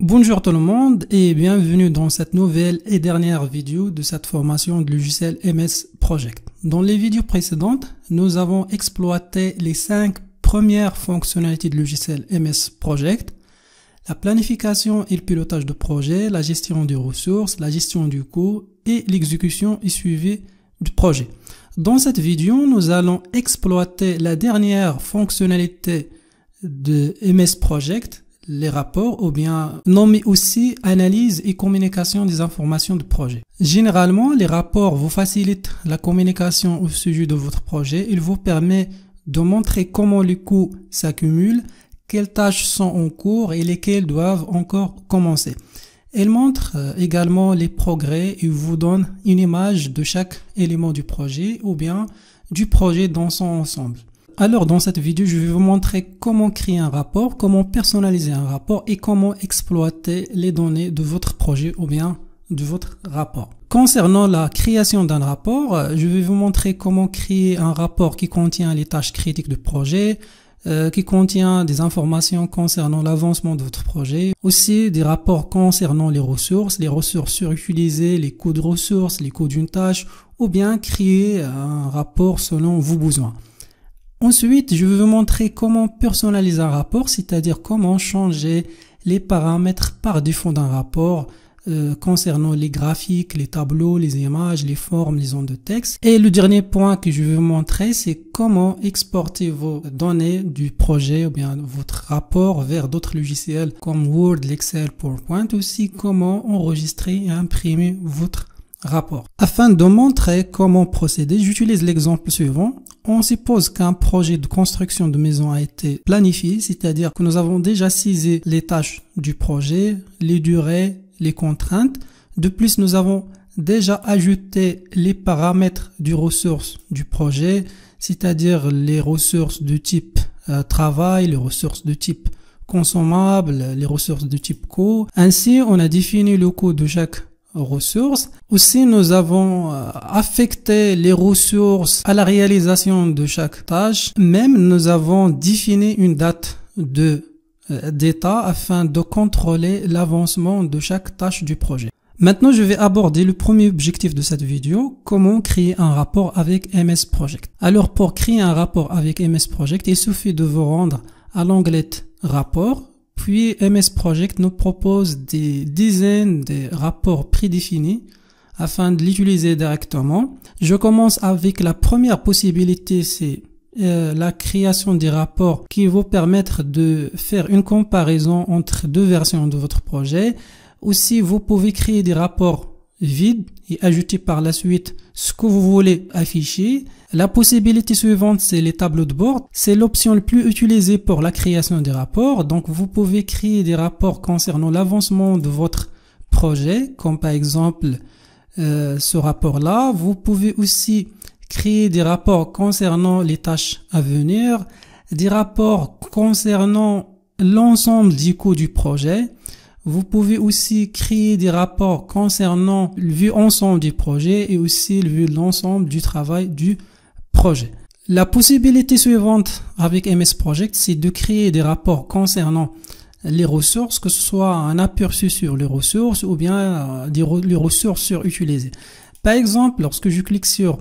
Bonjour tout le monde et bienvenue dans cette nouvelle et dernière vidéo de cette formation de logiciel MS Project. Dans les vidéos précédentes, nous avons exploité les cinq premières fonctionnalités de logiciel MS Project, la planification et le pilotage de projet, la gestion des ressources, la gestion du coût et l'exécution et suivi du projet. Dans cette vidéo, nous allons exploiter la dernière fonctionnalité de MS Project, les rapports ou bien non aussi analyse et communication des informations de projet. Généralement, les rapports vous facilitent la communication au sujet de votre projet. Il vous permet de montrer comment les coûts s'accumulent, quelles tâches sont en cours et lesquelles doivent encore commencer. Ils montre euh, également les progrès et vous donne une image de chaque élément du projet ou bien du projet dans son ensemble. Alors dans cette vidéo, je vais vous montrer comment créer un rapport, comment personnaliser un rapport et comment exploiter les données de votre projet ou bien de votre rapport. Concernant la création d'un rapport, euh, je vais vous montrer comment créer un rapport qui contient les tâches critiques du projet, euh, qui contient des informations concernant l'avancement de votre projet, aussi des rapports concernant les ressources, les ressources surutilisées, les coûts de ressources, les coûts d'une tâche, ou bien créer un rapport selon vos besoins. Ensuite, je vais vous montrer comment personnaliser un rapport, c'est-à-dire comment changer les paramètres par défaut d'un rapport euh, concernant les graphiques, les tableaux, les images, les formes, les ondes de texte. Et le dernier point que je vais vous montrer, c'est comment exporter vos données du projet ou bien votre rapport vers d'autres logiciels comme Word, l'Excel, PowerPoint, aussi comment enregistrer et imprimer votre rapport. Afin de montrer comment procéder, j'utilise l'exemple suivant. On suppose qu'un projet de construction de maison a été planifié, c'est-à-dire que nous avons déjà saisi les tâches du projet, les durées, les contraintes. De plus, nous avons déjà ajouté les paramètres du ressource du projet, c'est-à-dire les ressources de type euh, travail, les ressources de type consommables, les ressources de type co. Ainsi, on a défini le coût de chaque ressources. Aussi, nous avons euh, affecté les ressources à la réalisation de chaque tâche. Même, nous avons défini une date de euh, d'état afin de contrôler l'avancement de chaque tâche du projet. Maintenant, je vais aborder le premier objectif de cette vidéo, comment créer un rapport avec MS Project. Alors, pour créer un rapport avec MS Project, il suffit de vous rendre à l'onglet rapport puis MS Project nous propose des dizaines de rapports prédéfinis afin de l'utiliser directement. Je commence avec la première possibilité, c'est euh, la création des rapports qui vous permettre de faire une comparaison entre deux versions de votre projet. Aussi, vous pouvez créer des rapports vide et ajouter par la suite ce que vous voulez afficher. La possibilité suivante, c'est les tableaux de bord. C'est l'option le plus utilisée pour la création des rapports. Donc, vous pouvez créer des rapports concernant l'avancement de votre projet, comme par exemple euh, ce rapport-là. Vous pouvez aussi créer des rapports concernant les tâches à venir, des rapports concernant l'ensemble du coût du projet, vous pouvez aussi créer des rapports concernant le vue ensemble du projet et aussi le vue l'ensemble du travail du projet. La possibilité suivante avec MS Project, c'est de créer des rapports concernant les ressources, que ce soit un aperçu sur les ressources ou bien euh, les ressources surutilisées. Par exemple, lorsque je clique sur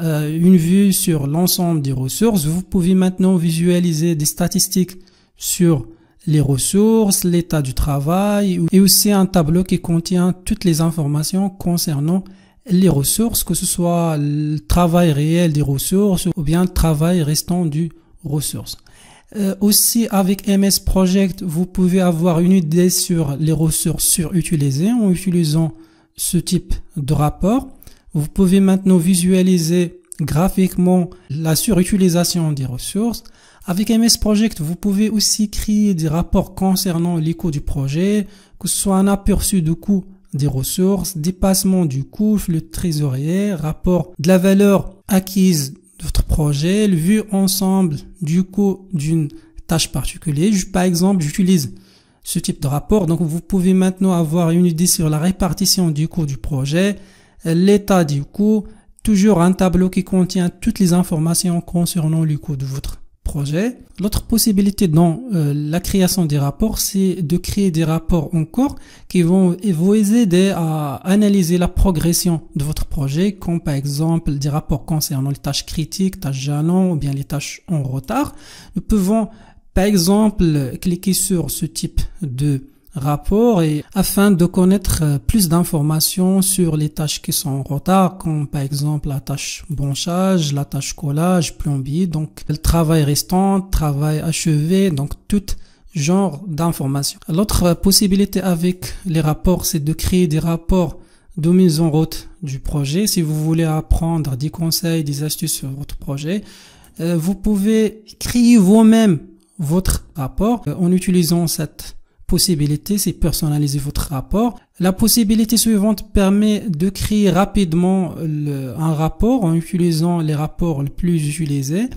euh, une vue sur l'ensemble des ressources, vous pouvez maintenant visualiser des statistiques sur les ressources, l'état du travail et aussi un tableau qui contient toutes les informations concernant les ressources, que ce soit le travail réel des ressources ou bien le travail restant du ressources. Euh, aussi avec MS Project, vous pouvez avoir une idée sur les ressources surutilisées en utilisant ce type de rapport. Vous pouvez maintenant visualiser graphiquement la surutilisation des ressources avec MS Project, vous pouvez aussi créer des rapports concernant les coûts du projet, que ce soit un aperçu du coût des ressources, dépassement du coût, le trésorier, rapport de la valeur acquise de votre projet, le vu ensemble du coût d'une tâche particulière. par exemple, j'utilise ce type de rapport. Donc, vous pouvez maintenant avoir une idée sur la répartition du coût du projet, l'état du coût, toujours un tableau qui contient toutes les informations concernant le coût de votre L'autre possibilité dans euh, la création des rapports, c'est de créer des rapports cours qui vont vous aider à analyser la progression de votre projet, comme par exemple des rapports concernant les tâches critiques, tâches jalons ou bien les tâches en retard. Nous pouvons par exemple cliquer sur ce type de rapport et afin de connaître euh, plus d'informations sur les tâches qui sont en retard, comme par exemple la tâche branchage, la tâche collage, plombier, donc le travail restant, travail achevé, donc tout genre d'informations. L'autre possibilité avec les rapports, c'est de créer des rapports de mise en route du projet. Si vous voulez apprendre des conseils, des astuces sur votre projet, euh, vous pouvez créer vous-même votre rapport euh, en utilisant cette possibilité, c'est personnaliser votre rapport. La possibilité suivante permet de créer rapidement un rapport en utilisant les rapports les plus utilisés.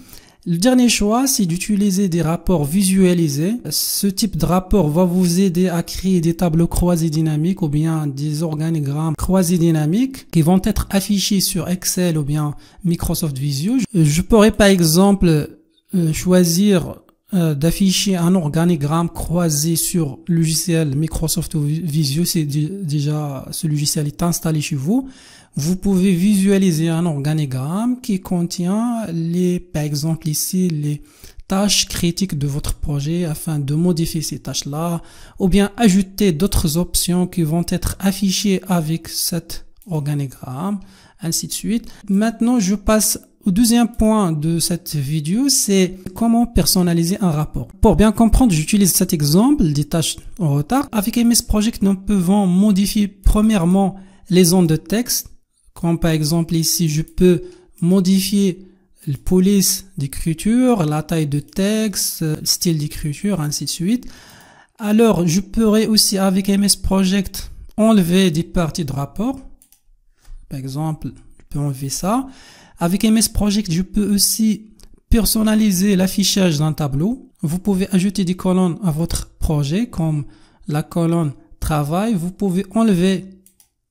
Le dernier choix, c'est d'utiliser des rapports visualisés. Ce type de rapport va vous aider à créer des tableaux croisés dynamiques ou bien des organigrammes croisés dynamiques qui vont être affichés sur Excel ou bien Microsoft Visio. Je pourrais par exemple euh, choisir euh, d'afficher un organigramme croisé sur logiciel Microsoft Visio, c'est déjà ce logiciel est installé chez vous. Vous pouvez visualiser un organigramme qui contient les, par exemple ici, les tâches critiques de votre projet afin de modifier ces tâches-là ou bien ajouter d'autres options qui vont être affichées avec cet organigramme, ainsi de suite. Maintenant, je passe le deuxième point de cette vidéo, c'est comment personnaliser un rapport. Pour bien comprendre, j'utilise cet exemple des tâches en retard. Avec MS Project, nous pouvons modifier premièrement les zones de texte, comme par exemple ici, je peux modifier le police d'écriture, la taille de texte, le style d'écriture, ainsi de suite. Alors, je pourrais aussi avec MS Project enlever des parties de rapport. Par exemple, je peux enlever ça. Avec MS Project, je peux aussi personnaliser l'affichage d'un tableau. Vous pouvez ajouter des colonnes à votre projet comme la colonne travail. Vous pouvez enlever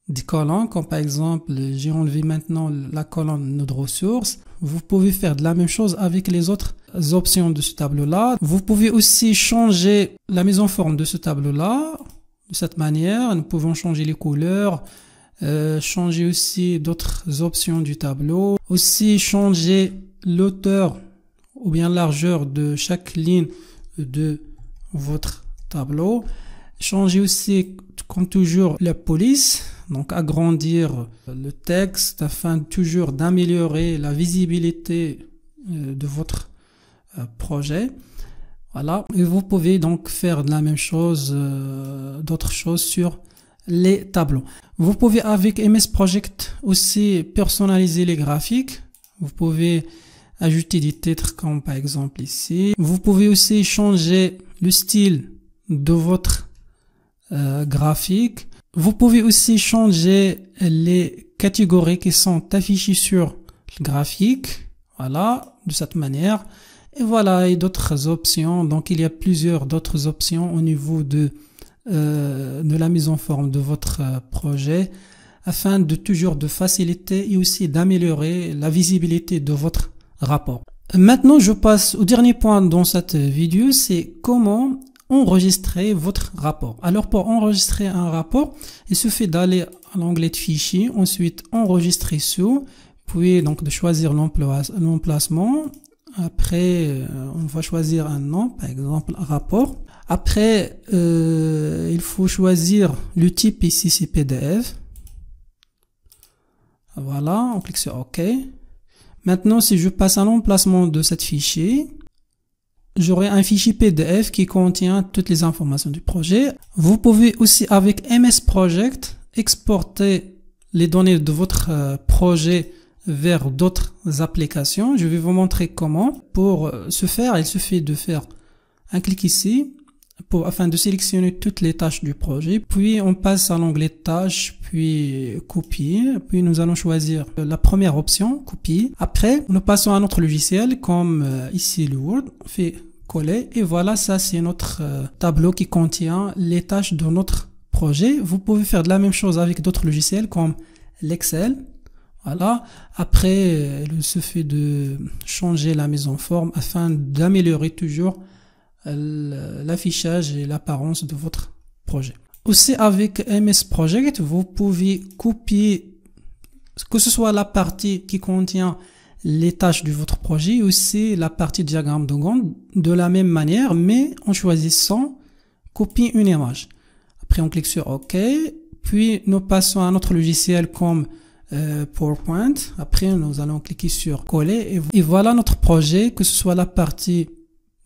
des colonnes comme par exemple j'ai enlevé maintenant la colonne node ressources. Vous pouvez faire de la même chose avec les autres options de ce tableau là. Vous pouvez aussi changer la mise en forme de ce tableau là. De cette manière, nous pouvons changer les couleurs, euh, changer aussi d'autres options du tableau, aussi changer l'auteur ou bien largeur de chaque ligne de votre tableau, changer aussi comme toujours la police, donc agrandir le texte afin toujours d'améliorer la visibilité euh, de votre euh, projet. Voilà, et vous pouvez donc faire la même chose, d'autres choses sur les tableaux. Vous pouvez avec MS Project aussi personnaliser les graphiques. Vous pouvez ajouter des titres comme par exemple ici. Vous pouvez aussi changer le style de votre euh, graphique. Vous pouvez aussi changer les catégories qui sont affichées sur le graphique. Voilà, de cette manière. Et voilà, et d'autres options. Donc, il y a plusieurs d'autres options au niveau de euh, de la mise en forme de votre euh, projet afin de toujours de faciliter et aussi d'améliorer la visibilité de votre rapport. Maintenant, je passe au dernier point dans cette vidéo, c'est comment enregistrer votre rapport. Alors pour enregistrer un rapport, il suffit d'aller à l'onglet de fichier, ensuite enregistrer sous, puis donc de choisir l'emplacement. Après, euh, on va choisir un nom, par exemple rapport. Après, euh, il faut choisir le type ici, c'est PDF. Voilà, on clique sur OK. Maintenant, si je passe à l'emplacement de cette fichier, j'aurai un fichier PDF qui contient toutes les informations du projet. Vous pouvez aussi avec MS Project exporter les données de votre euh, projet vers d'autres applications. Je vais vous montrer comment. Pour ce euh, faire, il suffit de faire un clic ici, pour, afin de sélectionner toutes les tâches du projet. Puis on passe à l'onglet tâches, puis copier. Puis nous allons choisir euh, la première option, copier. Après, nous passons à notre logiciel comme euh, ici le Word. On fait coller et voilà, ça c'est notre euh, tableau qui contient les tâches de notre projet. Vous pouvez faire de la même chose avec d'autres logiciels comme l'Excel. Voilà. Après, il fait de changer la mise en forme afin d'améliorer toujours l'affichage et l'apparence de votre projet. Aussi avec MS Project, vous pouvez copier que ce soit la partie qui contient les tâches de votre projet, aussi la partie diagramme de Gantt de la même manière, mais en choisissant copier une image. Après, on clique sur OK, puis nous passons à notre logiciel comme euh, PowerPoint. Après, nous allons cliquer sur coller et, et voilà notre projet, que ce soit la partie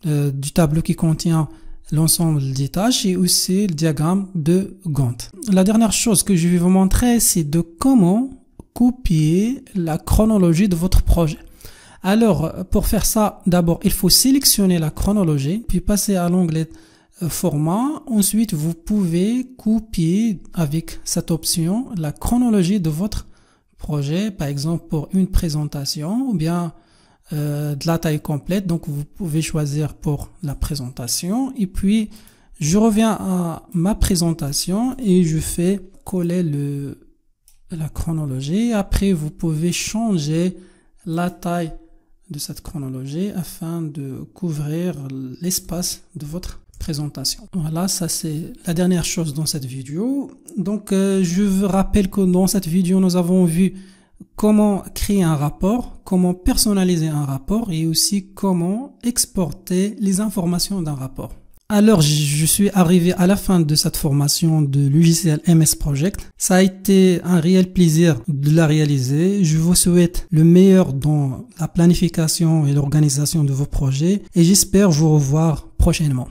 euh, du tableau qui contient l'ensemble des tâches et aussi le diagramme de Gantt. La dernière chose que je vais vous montrer, c'est de comment copier la chronologie de votre projet. Alors, pour faire ça, d'abord, il faut sélectionner la chronologie, puis passer à l'onglet euh, format. Ensuite, vous pouvez copier avec cette option la chronologie de votre projet, par exemple pour une présentation ou bien euh, de la taille complète. Donc vous pouvez choisir pour la présentation. Et puis je reviens à ma présentation et je fais coller le, la chronologie. Après vous pouvez changer la taille de cette chronologie afin de couvrir l'espace de votre présentation. Voilà, ça c'est la dernière chose dans cette vidéo. Donc euh, je vous rappelle que dans cette vidéo nous avons vu comment créer un rapport, comment personnaliser un rapport et aussi comment exporter les informations d'un rapport. Alors, je suis arrivé à la fin de cette formation de logiciel MS Project. Ça a été un réel plaisir de la réaliser. Je vous souhaite le meilleur dans la planification et l'organisation de vos projets et j'espère vous revoir prochainement.